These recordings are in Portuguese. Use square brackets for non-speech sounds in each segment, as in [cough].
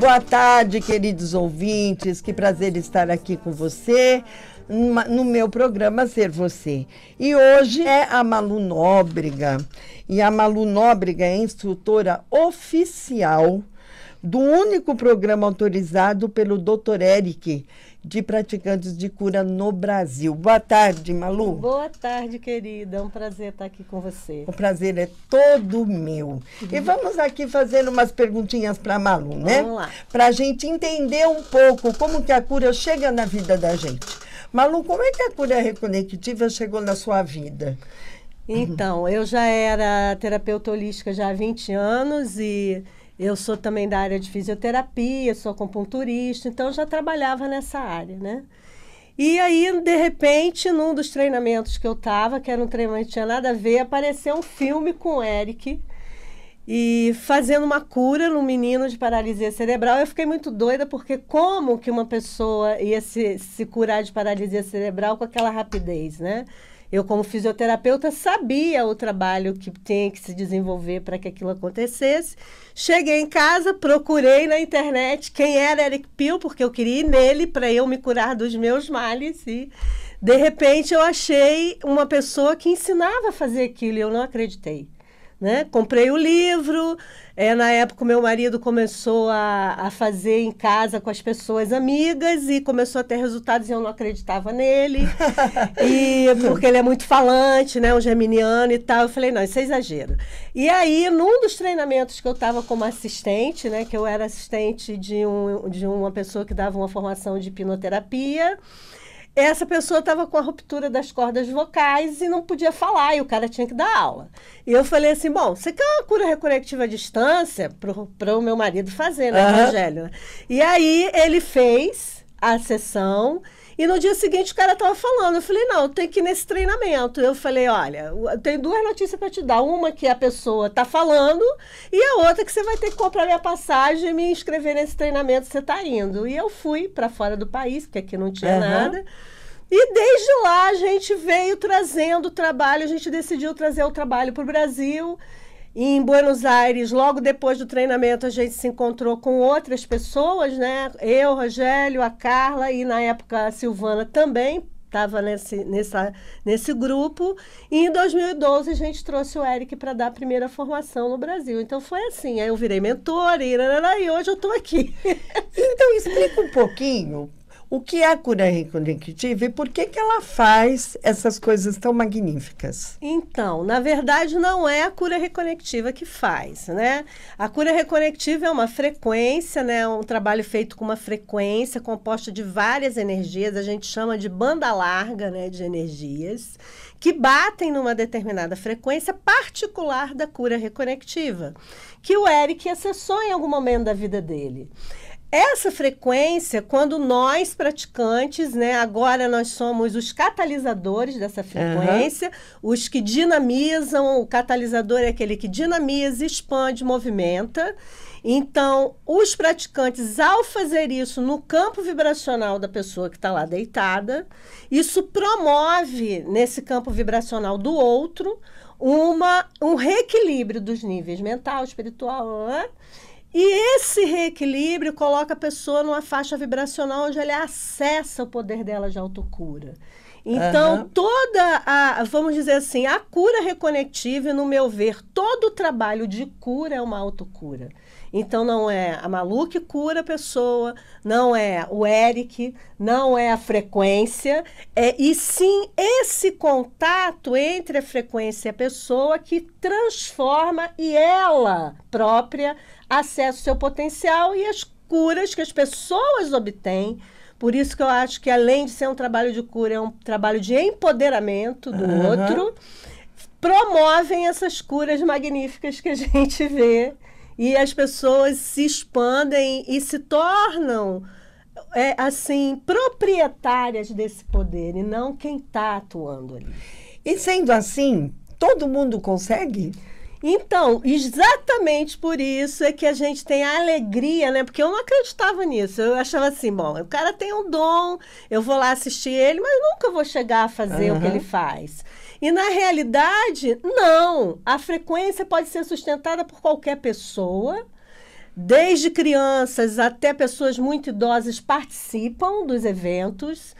Boa tarde, queridos ouvintes. Que prazer estar aqui com você no meu programa Ser Você. E hoje é a Malu Nóbrega. E a Malu Nóbrega é instrutora oficial do único programa autorizado pelo Dr. Eric, de praticantes de cura no Brasil. Boa tarde, Malu. Boa tarde, querida. É um prazer estar aqui com você. O prazer é todo meu. E uhum. vamos aqui fazer umas perguntinhas para Malu, né? Vamos lá. Para a gente entender um pouco como que a cura chega na vida da gente. Malu, como é que a cura reconectiva chegou na sua vida? Então, eu já era terapeuta holística já há 20 anos e eu sou também da área de fisioterapia, sou acupunturista, então já trabalhava nessa área, né? E aí, de repente, num dos treinamentos que eu estava, que era um treinamento que tinha nada a ver, apareceu um filme com o Eric e fazendo uma cura num menino de paralisia cerebral. Eu fiquei muito doida, porque como que uma pessoa ia se, se curar de paralisia cerebral com aquela rapidez, né? Eu, como fisioterapeuta, sabia o trabalho que tem que se desenvolver para que aquilo acontecesse. Cheguei em casa, procurei na internet quem era Eric Peel, porque eu queria ir nele para eu me curar dos meus males. E, de repente, eu achei uma pessoa que ensinava a fazer aquilo e eu não acreditei. Né? Comprei o livro. É, na época, meu marido começou a, a fazer em casa com as pessoas amigas e começou a ter resultados e eu não acreditava nele. [laughs] e porque ele é muito falante, né? Um geminiano e tal. Eu falei, não, isso é exagero. E aí, num dos treinamentos que eu estava como assistente, né? Que eu era assistente de, um, de uma pessoa que dava uma formação de hipnoterapia essa pessoa estava com a ruptura das cordas vocais e não podia falar, e o cara tinha que dar aula. E eu falei assim: bom, você quer uma cura reconectiva à distância para o meu marido fazer, né, uhum. E aí ele fez a sessão. E no dia seguinte o cara tava falando. Eu falei, não, tem que ir nesse treinamento. Eu falei, olha, tem duas notícias para te dar. Uma que a pessoa tá falando e a outra que você vai ter que comprar minha passagem e me inscrever nesse treinamento que você tá indo. E eu fui para fora do país, porque aqui não tinha uhum. nada. E desde lá a gente veio trazendo o trabalho, a gente decidiu trazer o trabalho para o Brasil. E em Buenos Aires, logo depois do treinamento, a gente se encontrou com outras pessoas, né? Eu, Rogério, a Carla e na época a Silvana também estava nesse, nessa, nesse grupo. E em 2012 a gente trouxe o Eric para dar a primeira formação no Brasil. Então foi assim, aí eu virei mentora e, e hoje eu estou aqui. Então explica um pouquinho o que é a cura reconectiva e por que, que ela faz essas coisas tão magníficas? Então, na verdade, não é a cura reconectiva que faz, né? A cura reconectiva é uma frequência, né? Um trabalho feito com uma frequência composta de várias energias, a gente chama de banda larga, né? De energias que batem numa determinada frequência particular da cura reconectiva, que o Eric acessou em algum momento da vida dele. Essa frequência, quando nós praticantes, né, agora nós somos os catalisadores dessa frequência, uhum. os que dinamizam, o catalisador é aquele que dinamiza, expande, movimenta. Então, os praticantes, ao fazer isso no campo vibracional da pessoa que está lá deitada, isso promove nesse campo vibracional do outro uma, um reequilíbrio dos níveis mental, espiritual, né? E esse reequilíbrio coloca a pessoa numa faixa vibracional onde ela acessa o poder dela de autocura. Então, uhum. toda a, vamos dizer assim, a cura reconectiva, no meu ver, todo o trabalho de cura é uma autocura. Então não é a Malu que cura a pessoa, não é o Eric, não é a frequência, é, e sim esse contato entre a frequência e a pessoa que transforma e ela própria acessa o seu potencial e as curas que as pessoas obtêm. Por isso que eu acho que além de ser um trabalho de cura, é um trabalho de empoderamento do uhum. outro. Promovem essas curas magníficas que a [laughs] gente vê e as pessoas se expandem e se tornam é, assim proprietárias desse poder e não quem está atuando ali. E sendo assim, todo mundo consegue? Então, exatamente por isso é que a gente tem a alegria, né? Porque eu não acreditava nisso. Eu achava assim, bom, o cara tem um dom, eu vou lá assistir ele, mas nunca vou chegar a fazer uhum. o que ele faz. E na realidade, não. A frequência pode ser sustentada por qualquer pessoa. Desde crianças até pessoas muito idosas participam dos eventos.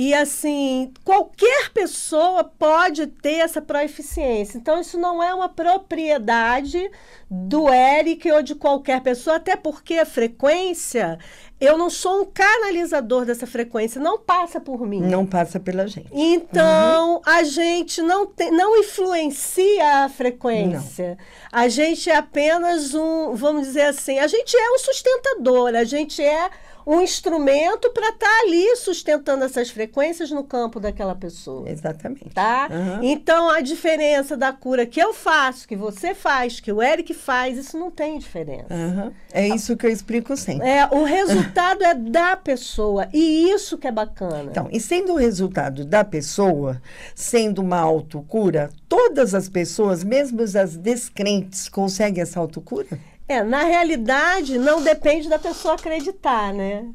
E assim, qualquer pessoa pode ter essa proeficiência. Então, isso não é uma propriedade do Eric ou de qualquer pessoa, até porque a frequência, eu não sou um canalizador dessa frequência, não passa por mim. Não passa pela gente. Então, uhum. a gente não, tem, não influencia a frequência. Não. A gente é apenas um, vamos dizer assim, a gente é um sustentador, a gente é um instrumento para estar tá ali sustentando essas frequências no campo daquela pessoa. Exatamente. Tá? Uhum. Então a diferença da cura que eu faço, que você faz, que o Eric faz, isso não tem diferença. Uhum. É isso que eu explico sempre. É, o resultado é da pessoa e isso que é bacana. Então, e sendo o resultado da pessoa, sendo uma autocura, todas as pessoas, mesmo as descrentes, conseguem essa autocura? É, na realidade, não depende da pessoa acreditar, né?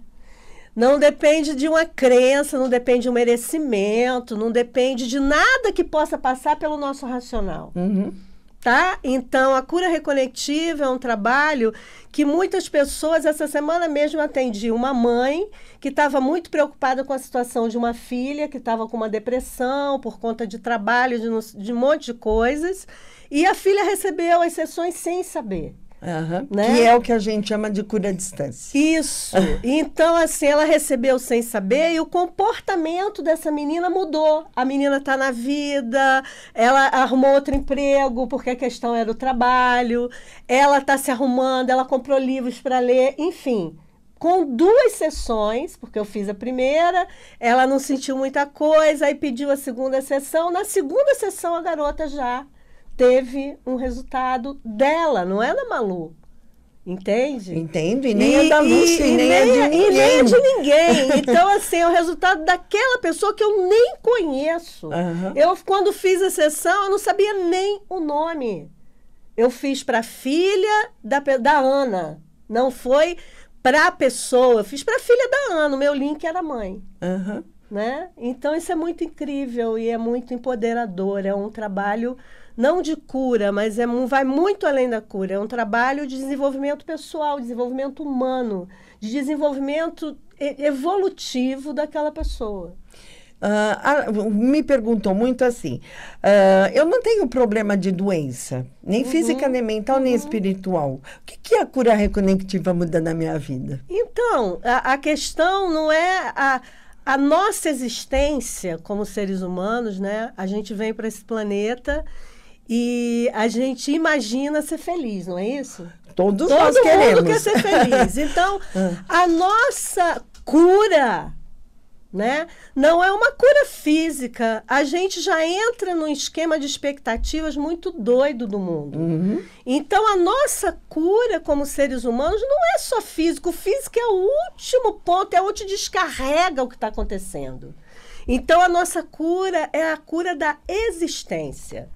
Não depende de uma crença, não depende de um merecimento, não depende de nada que possa passar pelo nosso racional. Uhum. Tá? Então, a cura reconectiva é um trabalho que muitas pessoas, essa semana mesmo atendi uma mãe que estava muito preocupada com a situação de uma filha que estava com uma depressão por conta de trabalho, de, de um monte de coisas, e a filha recebeu as sessões sem saber. Uhum. Né? Que é o que a gente chama de cura à distância. Isso. [laughs] então, assim, ela recebeu sem saber e o comportamento dessa menina mudou. A menina está na vida, ela arrumou outro emprego, porque a questão era o trabalho, ela está se arrumando, ela comprou livros para ler, enfim com duas sessões, porque eu fiz a primeira, ela não sentiu muita coisa, aí pediu a segunda sessão. Na segunda sessão, a garota já teve um resultado dela, não é da Malu. Entende? Entendo, e nem e, é da Lúcia, e, e, nem, é de ninguém. nem é de ninguém. Então, assim, é o resultado daquela pessoa que eu nem conheço. Uhum. Eu, quando fiz a sessão, eu não sabia nem o nome. Eu fiz para filha da, da Ana, não foi para a pessoa. Eu fiz para filha da Ana, o meu link era mãe. Uhum. Né? Então, isso é muito incrível e é muito empoderador. É um trabalho não de cura, mas é, vai muito além da cura. É um trabalho de desenvolvimento pessoal, desenvolvimento humano, de desenvolvimento evolutivo daquela pessoa. Uh, me perguntou muito assim: uh, eu não tenho problema de doença, nem uhum, física, nem mental, uhum. nem espiritual. O que, que a cura reconectiva muda na minha vida? Então, a, a questão não é a, a nossa existência como seres humanos, né? A gente vem para esse planeta e a gente imagina ser feliz, não é isso? Todos Todo nós queremos. Todo mundo quer ser feliz. [laughs] Então, ah. a nossa cura, né? Não é uma cura física. A gente já entra num esquema de expectativas muito doido do mundo. Uhum. Então, a nossa cura como seres humanos não é só físico. O físico é o último ponto, é onde descarrega o que está acontecendo. Então, a nossa cura é a cura da existência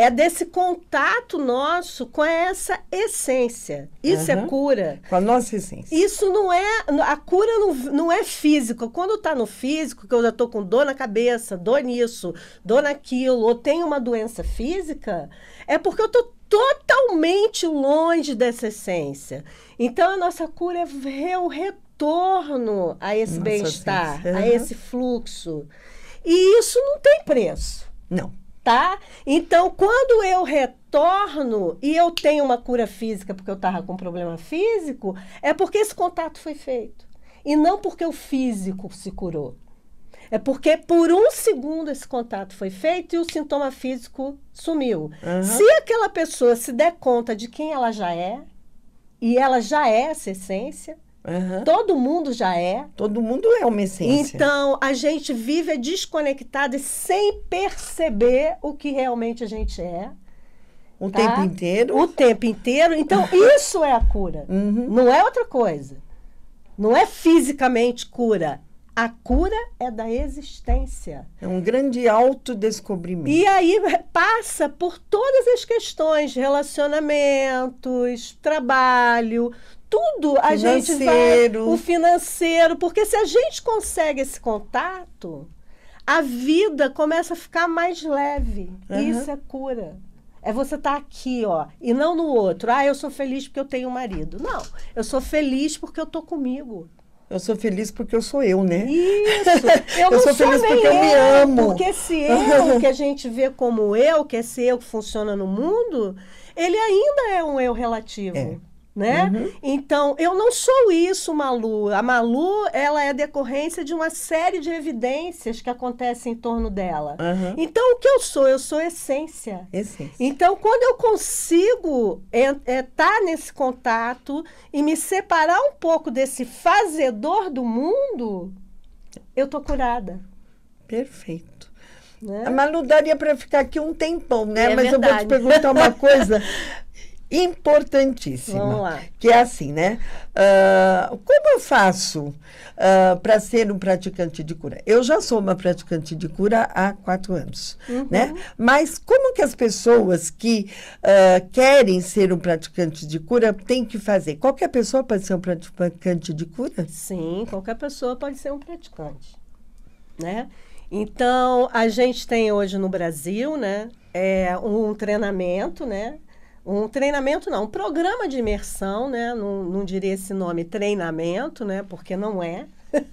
é desse contato nosso com essa essência. Isso uhum. é cura. Com a nossa essência. Isso não é. A cura não, não é física. Quando está no físico, que eu já estou com dor na cabeça, dor nisso, dor naquilo, ou tenho uma doença física, é porque eu estou totalmente longe dessa essência. Então a nossa cura é ver o retorno a esse bem-estar, uhum. a esse fluxo. E isso não tem preço. Não tá? Então, quando eu retorno e eu tenho uma cura física porque eu estava com problema físico, é porque esse contato foi feito. E não porque o físico se curou. É porque por um segundo esse contato foi feito e o sintoma físico sumiu. Uhum. Se aquela pessoa se der conta de quem ela já é, e ela já é essa essência, Uhum. Todo mundo já é. Todo mundo é uma essência. Então, a gente vive desconectado e sem perceber o que realmente a gente é. O tá? tempo inteiro? O tempo inteiro. Então, [laughs] isso é a cura. Uhum. Não é outra coisa. Não é fisicamente cura. A cura é da existência. É um grande autodescobrimento. E aí passa por todas as questões, relacionamentos, trabalho, tudo a gente vai. O financeiro. Porque se a gente consegue esse contato, a vida começa a ficar mais leve. Uhum. Isso é cura. É você estar tá aqui, ó, e não no outro. Ah, eu sou feliz porque eu tenho um marido. Não, eu sou feliz porque eu tô comigo. Eu sou feliz porque eu sou eu, né? Isso. [laughs] Eu, eu sou, sou feliz porque eu, eu me amo. Porque se eu que a gente vê como eu, que é esse eu que funciona no mundo, ele ainda é um eu relativo. É né? Uhum. Então, eu não sou isso, Malu. A Malu, ela é decorrência de uma série de evidências que acontecem em torno dela. Uhum. Então, o que eu sou? Eu sou essência. essência. Então, quando eu consigo estar é, é, nesse contato e me separar um pouco desse fazedor do mundo, eu tô curada. Perfeito. Né? A Malu daria para ficar aqui um tempão, né? É Mas verdade. eu vou te perguntar uma coisa. [laughs] importantíssima. Que é assim, né? Uh, como eu faço uh, ah, para ser um praticante de cura? Eu já sou uma praticante de cura há quatro anos, uhum. né? Mas como que as pessoas que uh, querem ser um praticante de cura têm que fazer? Qualquer pessoa pode ser um praticante de cura? Sim, qualquer pessoa pode ser um praticante, né? Então, a gente tem hoje no Brasil, né, é, um treinamento, né, um treinamento não, um programa de imersão, né? Não, não diria esse nome treinamento, né? Porque não é. [laughs]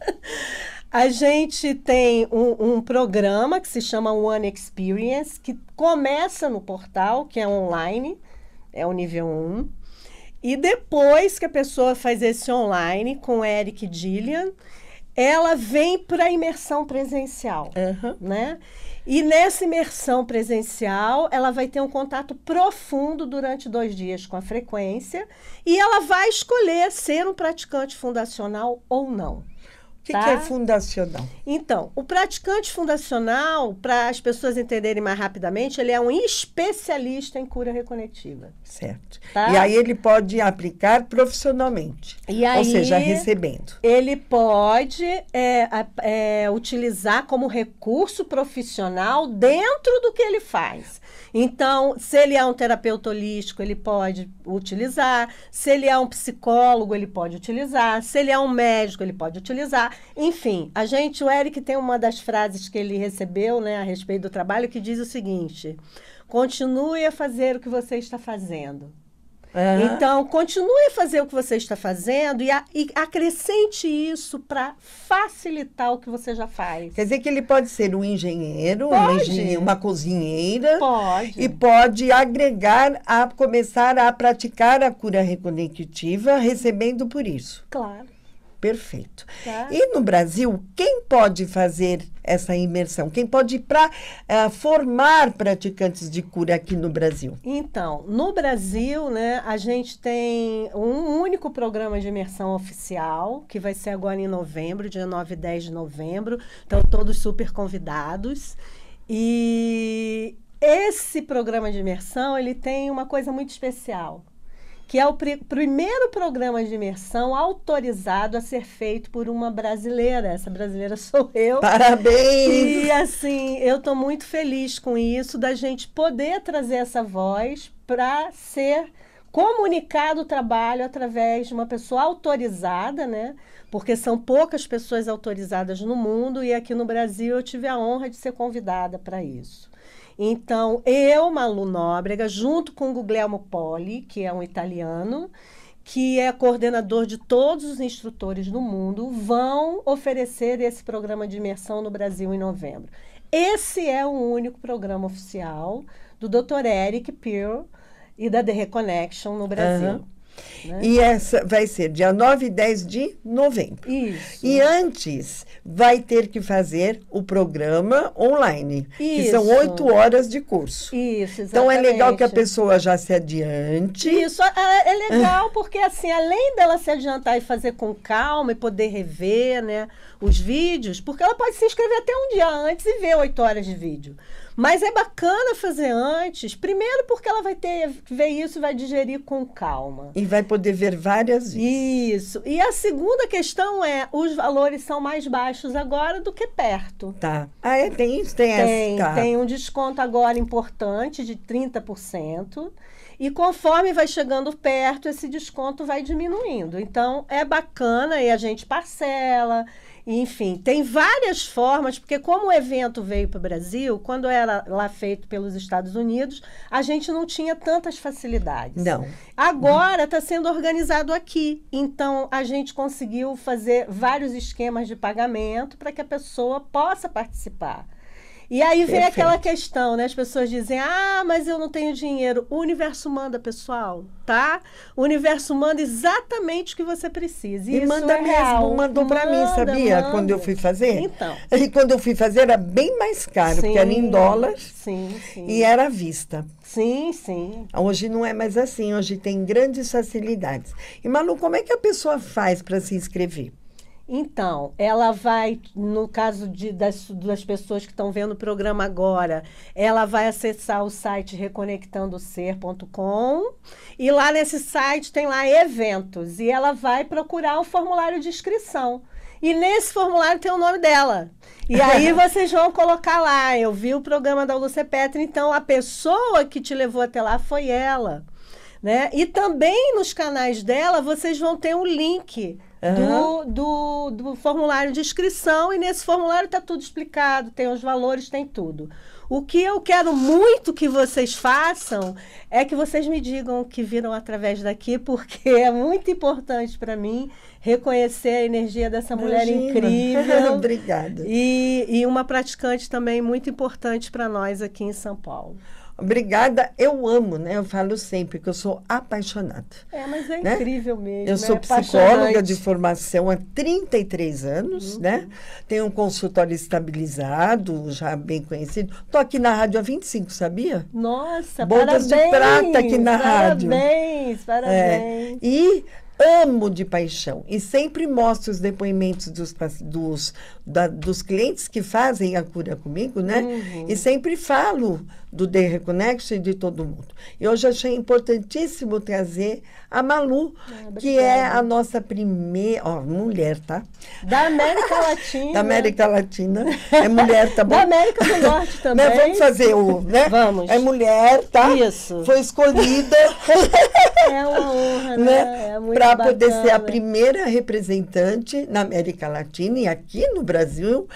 a gente tem um, um, programa que se chama One Experience, que começa no portal, que é online, é o nível 1. E depois que a pessoa faz esse online com Eric Dillian, ela vem para a imersão presencial, uhum. né? E nessa imersão presencial, ela vai ter um contato profundo durante dois dias com a frequência e ela vai escolher ser um praticante fundacional ou não que, tá? que é tá? fundacional? Então, o praticante fundacional, para as pessoas entenderem mais rapidamente, ele é um especialista em cura reconectiva. Certo. Tá? E aí ele pode aplicar profissionalmente. E aí, ou seja, recebendo. Ele pode é, é, utilizar como recurso profissional dentro do que ele faz. Então, se ele é um terapeuta holístico, ele pode utilizar. Se ele é um psicólogo, ele pode utilizar. Se ele é um médico, ele pode utilizar. Enfim, a gente, o Eric tem uma das frases que ele recebeu né, a respeito do trabalho que diz o seguinte: continue a fazer o que você está fazendo. Uhum. Então, continue a fazer o que você está fazendo e, a, e acrescente isso para facilitar o que você já faz. Quer dizer que ele pode ser um engenheiro, Uma, engenheira, uma cozinheira. Pode. E pode agregar, a começar a praticar a cura reconectiva, recebendo por isso. Claro. Perfeito. Tá. E no Brasil, quem pode fazer essa imersão? Quem pode para uh, eh, formar praticantes de cura aqui no Brasil? Então, no Brasil, né, a gente tem um único programa de imersão oficial, que vai ser agora em novembro, dia 9 e 10 de novembro. Então, todos super convidados. E esse programa de imersão, ele tem uma coisa muito especial que é o primeiro programa de imersão autorizado a ser feito por uma brasileira. Essa brasileira [laughs] sou eu. Parabéns! E assim, eu estou muito feliz com isso, da gente poder trazer essa voz para ser comunicado o trabalho através de uma pessoa autorizada, né? Porque são poucas pessoas autorizadas no mundo e aqui no Brasil eu tive a honra de ser convidada para isso. Então, eu, Malu Nóbrega, junto com o Guglielmo Poli, que é um italiano, que é coordenador de todos os instrutores do mundo, vão oferecer esse programa de imersão no Brasil em novembro. Esse é o único programa oficial do Dr. Eric Peer e da The Reconnection no Brasil. Uhum. Né? E essa vai ser dia 9 e 10 de novembro. Isso. E antes vai ter que fazer o programa online, Isso. que são oito horas de curso. Isso, exatamente. Então é legal que a pessoa já se adiante. Isso, é, é, é legal [laughs] porque assim, além dela se adiantar e fazer com calma e poder rever né, os vídeos, porque ela pode se inscrever até um dia antes e ver oito horas de vídeo. Mas é bacana fazer antes, primeiro porque ela vai ter ver isso, vai digerir com calma. E vai poder ver várias vezes. Isso. E a segunda questão é, os valores são mais baixos agora do que perto. Tá. Ah, é, tem isso? Tem, tem, essa, tá. tem um desconto agora importante de 30%. E conforme vai chegando perto, esse desconto vai diminuindo. Então, é bacana e a gente parcela. Enfim, tem várias formas, porque como o evento veio para o Brasil, quando era lá feito pelos Estados Unidos, a gente não tinha tantas facilidades. Não. Agora está sendo organizado aqui. Então, a gente conseguiu fazer vários esquemas de pagamento para que a pessoa possa participar. E aí vem Perfeito. aquela questão, né? As pessoas dizem, ah, mas eu não tenho dinheiro. O universo manda, pessoal, tá? O universo manda exatamente o que você precisa. E, e manda é mesmo, real. mandou para mim, sabia? Manda. Quando eu fui fazer. Então. [laughs] E quando eu fui fazer era bem mais caro, sim, porque era em dólares. Sim, sim. E era à vista. Sim, sim. Hoje não é mais assim, hoje tem grandes facilidades. E Malu, como é que a pessoa faz para se inscrever? Então, ela vai, no caso de, das, das pessoas que estão vendo o programa agora, ela vai acessar o site reconectandocer.com e lá nesse site tem lá eventos e ela vai procurar o formulário de inscrição. E nesse formulário tem o nome dela. E aí [laughs] vocês vão colocar lá, eu vi o programa da Lúcia Petra, então a pessoa que te levou até lá foi ela. Né? E também nos canais dela vocês vão ter um link Uhum. Do, do, do, formulário de inscrição e nesse formulário está tudo explicado, tem os valores, tem tudo. O que eu quero muito que vocês façam é que vocês me digam que viram através daqui, porque [laughs] é muito importante para mim reconhecer a energia dessa Imagina. mulher incrível. [laughs] Obrigada. E, e uma praticante também muito importante para nós aqui em São Paulo. Obrigada, eu amo, né? Eu falo sempre que eu sou apaixonada. É, mas é né? incrível mesmo. Eu é sou psicóloga de formação há 33 anos, né? uhum. né? Tenho um consultório estabilizado, já bem conhecido. Estou aqui na rádio há 25, sabia? Nossa, Bodas parabéns! de prata aqui na rádio. Parabéns, parabéns. É. E amo de paixão e sempre mostro os depoimentos dos, dos, da, dos clientes que fazem a cura comigo, né? Uhum. E sempre falo do The Reconnection e de todo mundo. E hoje achei importantíssimo trazer a Malu, ah, que é a nossa primeira ó, mulher, tá? Da América [laughs] Latina. da América Latina. É mulher, tá bom? Da América do [laughs] Norte né, também. Mas vamos fazer o, né? Vamos. É mulher, tá? Isso. Foi escolhida. [laughs] é uma honra, né? né? É Para poder ser a primeira representante na América Latina e aqui no Brasil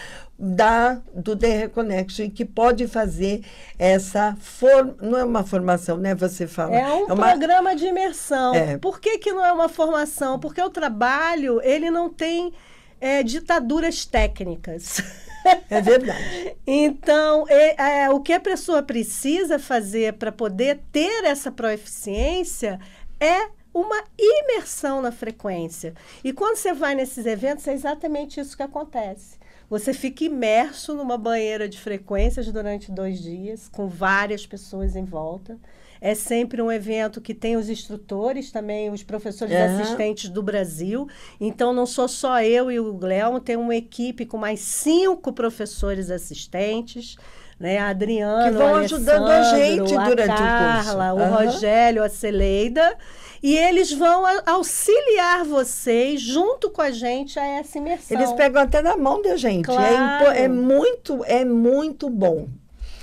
da do The Reconnection que pode fazer essa for, não é uma formação, né? Você fala é um é uma... programa de imersão. É. Por que, que não é uma formação? Porque o trabalho ele não tem é, ditaduras técnicas. É verdade. [laughs] então, é, é, o que a pessoa precisa fazer para poder ter essa proeficiência é uma imersão na frequência. E quando você vai nesses eventos, é exatamente isso que acontece. Você fica imerso numa banheira de frequências durante dois dias, com várias pessoas em volta. É sempre um evento que tem os instrutores também, os professores uhum. assistentes do Brasil. Então, não sou só eu e o Gleon, tem uma equipe com mais cinco professores assistentes né? A Adriana, que vão ajudando a gente a durante Carla, o curso. Uhum. O Rogério, a Celeida. E eles vão auxiliar vocês junto com a gente a essa imersão. Eles pegam até na mão da gente. É é claro. É, é, muito, é muito bom.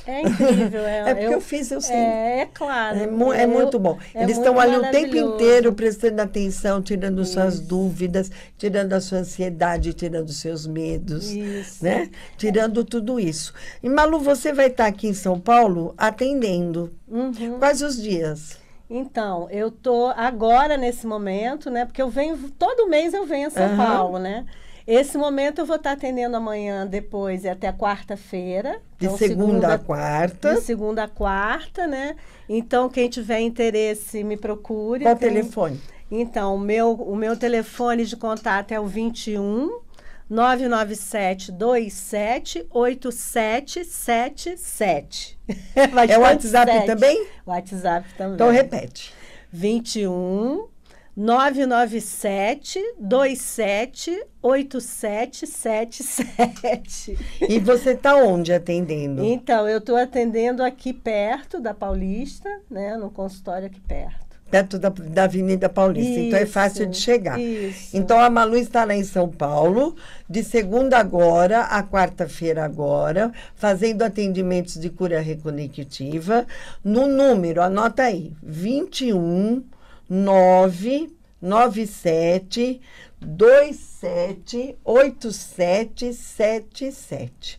É incrível. É, [laughs] é porque eu, eu fiz, eu sei. É, é claro. É, mu é muito bom. É Eles estão ali o tempo inteiro prestando atenção, tirando Isso. suas dúvidas, tirando a sua ansiedade, tirando seus medos, isso. né? Tirando tudo isso. E Malu, você vai estar tá aqui em São Paulo atendendo. Uhum. Quais os dias? Então, eu tô agora nesse momento, né? Porque eu venho todo mês eu venho a São uhum. Paulo, né? Esse momento eu vou estar atendendo amanhã, depois e é até quarta-feira. Então, de segunda, segunda, a quarta. De segunda a quarta, né? Então, quem tiver interesse, me procure. Qual tem... telefone? Então, o meu, o meu telefone de contato é o 21 997278777. [laughs] É o WhatsApp 7. [laughs] também? WhatsApp também. Então repete. 21 997-278777. E você está onde atendendo? Então, eu estou atendendo aqui perto da Paulista, né? No consultório aqui perto. Perto da, da Avenida Paulista, isso, então é fácil de chegar. Isso. Então a Malu está lá em São Paulo, de segunda agora a quarta-feira agora, fazendo atendimentos de cura reconectiva, no número, anota aí, 21 nove nove sete dois sete oito sete sete sete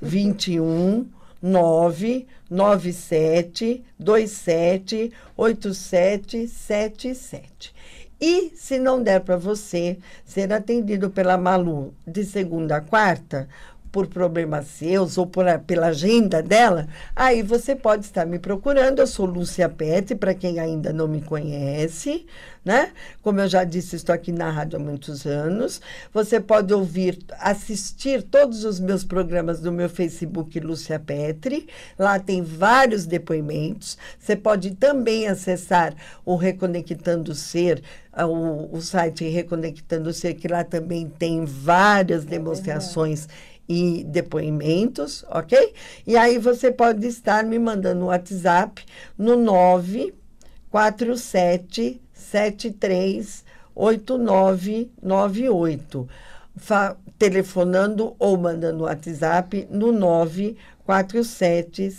vinte um nove nove sete dois sete oito sete sete sete e se não der para você ser atendido pela Malu de segunda a quarta por problemas seus ou por a, pela agenda dela, aí você pode estar me procurando. Eu sou Lúcia Pet, para quem ainda não me conhece, né? Como eu já disse, estou aqui na rádio há muitos anos. Você pode ouvir, assistir todos os meus programas no meu Facebook Lúcia Petri. Lá tem vários depoimentos. Você pode também acessar o Reconectando o Ser, o, o site Reconectando o Ser, que lá também tem várias é demonstrações. É e depoimentos, ok? E aí você pode estar me mandando um WhatsApp no 947-73-8998. 947738998, telefonando ou mandando WhatsApp no 947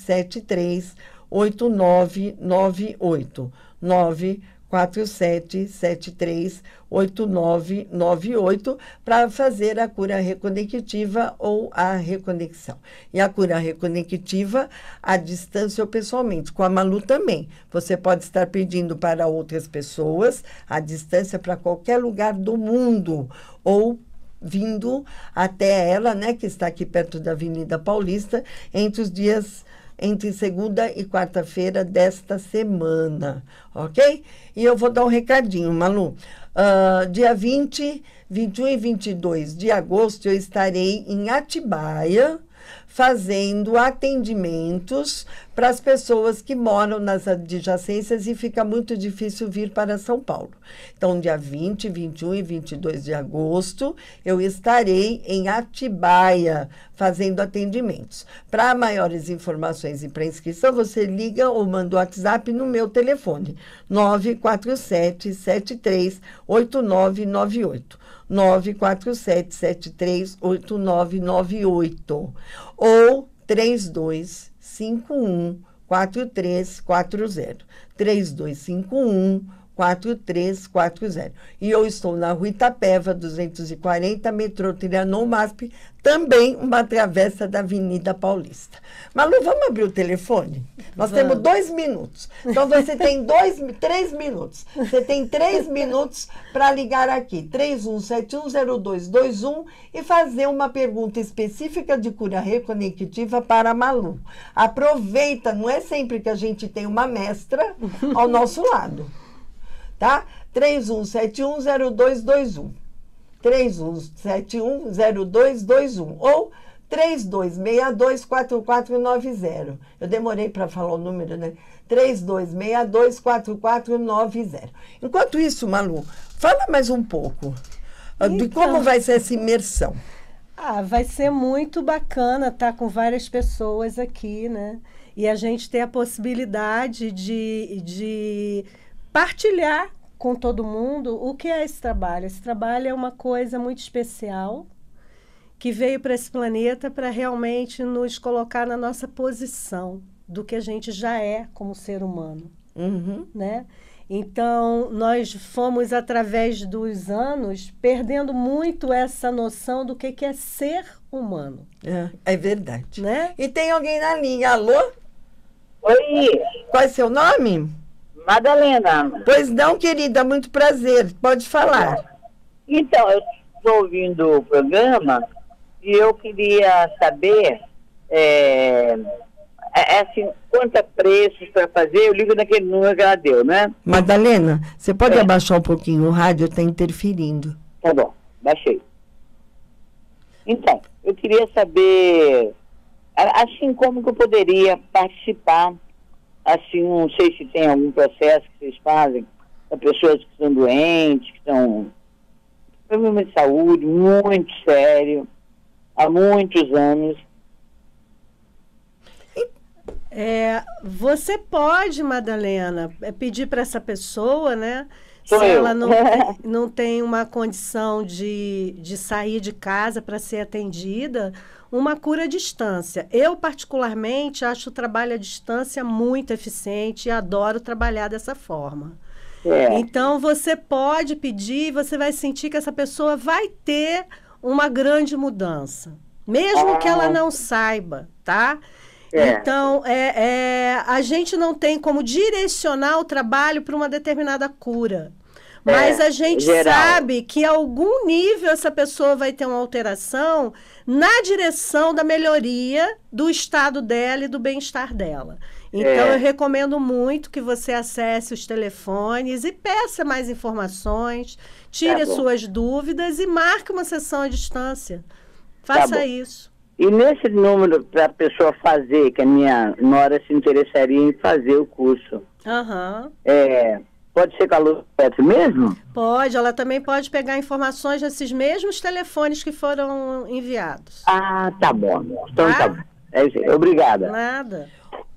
947738998. 9 quatro sete sete três oito nove nove oito para fazer a cura reconectiva ou a reconexão. E a cura reconectiva à distância ou pessoalmente, com a Malu também. Você pode estar pedindo para outras pessoas à distância para qualquer lugar do mundo ou vindo até ela, né, que está aqui perto da Avenida Paulista, entre os dias entre segunda e quarta-feira desta semana, ok? E eu vou dar um recadinho, Malu. Uh, dia 20, 21 e 22 de agosto eu estarei em Atibaia fazendo atendimentos para as pessoas que moram nas adjacências e fica muito difícil vir para São Paulo. Então, dia 20, 21 e 22 de agosto, eu estarei em Atibaia fazendo atendimentos. Para maiores informações e para inscrição, você liga ou manda o WhatsApp no meu telefone 947 73 8998. 947 73 8998 ou 3251 4340. 3251 4340. E eu estou na Rua Itapeva, 240, metrô Trianon MASP, também uma travessa da Avenida Paulista. Malu, vamos abrir o telefone? Nós vamos. temos dois minutos. Então você tem dois, três minutos. Você tem três minutos para ligar aqui, 31710221 e fazer uma pergunta específica de cura reconectiva para a Malu. Aproveita, não é sempre que a gente tem uma mestra ao nosso lado tá? 31710221. 31710221 ou 32624490. Eu demorei para falar o número, né? 32624490. Enquanto isso, Malu, fala mais um pouco ah, então, de como vai ser essa imersão. Ah, vai ser muito bacana estar tá com várias pessoas aqui, né? E a gente ter a possibilidade de, de partilhar com todo mundo o que é esse trabalho. Esse trabalho é uma coisa muito especial que veio para esse planeta para realmente nos colocar na nossa posição do que a gente já é como ser humano, uhum. né? Então nós fomos através dos anos perdendo muito essa noção do que, que é ser humano. É, é verdade. Né? E tem alguém na linha? Alô? Oi. Qual é seu nome? Madalena. Pois não, querida, muito prazer. Pode falar. Então, eu estou ouvindo o programa e eu queria saber é, é, é assim, quanto é preço para fazer, eu ligo naquele número que ela deu, né? Madalena, você pode é. abaixar um pouquinho o rádio, está interferindo. Tá bom, baixei. Então, eu queria saber, assim como que eu poderia participar assim, não sei se tem algum processo que vocês fazem para pessoas que estão doentes, que estão problema de saúde muito sério há muitos anos. É, você pode, Madalena, é, pedir para essa pessoa, né? Sou se eu. ela não, [laughs] não tem uma condição de, de sair de casa para ser atendida, uma cura à distância. Eu, particularmente, acho o trabalho à distância muito eficiente e adoro trabalhar dessa forma. É. Então, você pode pedir, você vai sentir que essa pessoa vai ter uma grande mudança, mesmo ah. que ela ah. não saiba, tá? É. Então, é, é, a gente não tem como direcionar o trabalho para uma determinada cura. Mas é, a gente geral. sabe que em algum nível essa pessoa vai ter uma alteração na direção da melhoria do estado dela e do bem-estar dela. Então, é. eu recomendo muito que você acesse os telefones e peça mais informações, tire tá suas dúvidas e marque uma sessão à distância. Tá Faça tá isso. E nesse número para a pessoa fazer, que a minha nora se interessaria em fazer o curso. Uhum. É, Pode ser calor elétrico mesmo? Pode, ela também pode pegar informações nesses mesmos telefones que foram enviados. Ah, tá bom. Então tá, tá bom. É isso Obrigada. Nada.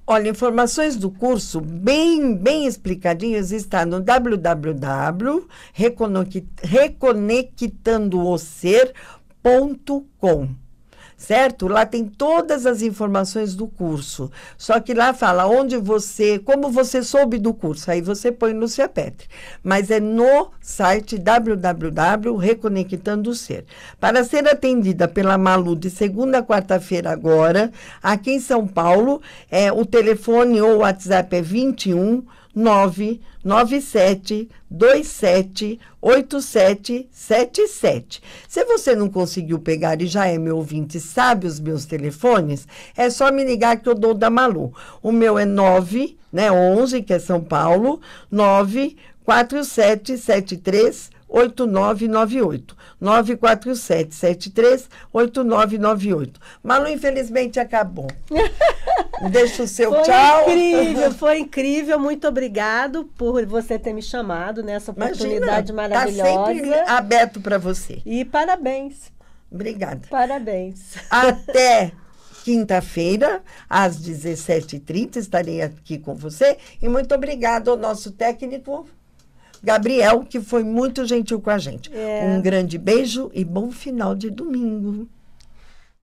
Olha, informações do curso bem, bem explicadinhas está no www.reconectandooser.com certo? Lá tem todas as informações do curso. Só que lá fala onde você, como você soube do curso. Aí você põe no Petri. Mas é no site www Reconectando o Ser. Para ser atendida pela Malu de segunda a quarta-feira agora, aqui em São Paulo, é, o telefone ou o WhatsApp é 21 nove nove sete dois sete oito sete sete sete. Se você não conseguiu pegar e já é meu ouvinte, sabe os meus telefones, é só me ligar que eu dou da Malu. O meu é nove né, onze que é São Paulo, nove quatro sete sete três 8998. 947738998. Malu, infelizmente, acabou. [laughs] Deixa o seu foi tchau. Foi incrível, [laughs] foi incrível. Muito obrigado por você ter me chamado nessa oportunidade Imagina, tá maravilhosa. Tá sempre aberto para você. E parabéns. Obrigada. Parabéns. Até [laughs] quinta-feira, às 17h30, estarei aqui com você. E muito obrigada ao nosso técnico. Gabriel, que foi muito gentil com a gente. É. Um grande beijo e bom final de domingo.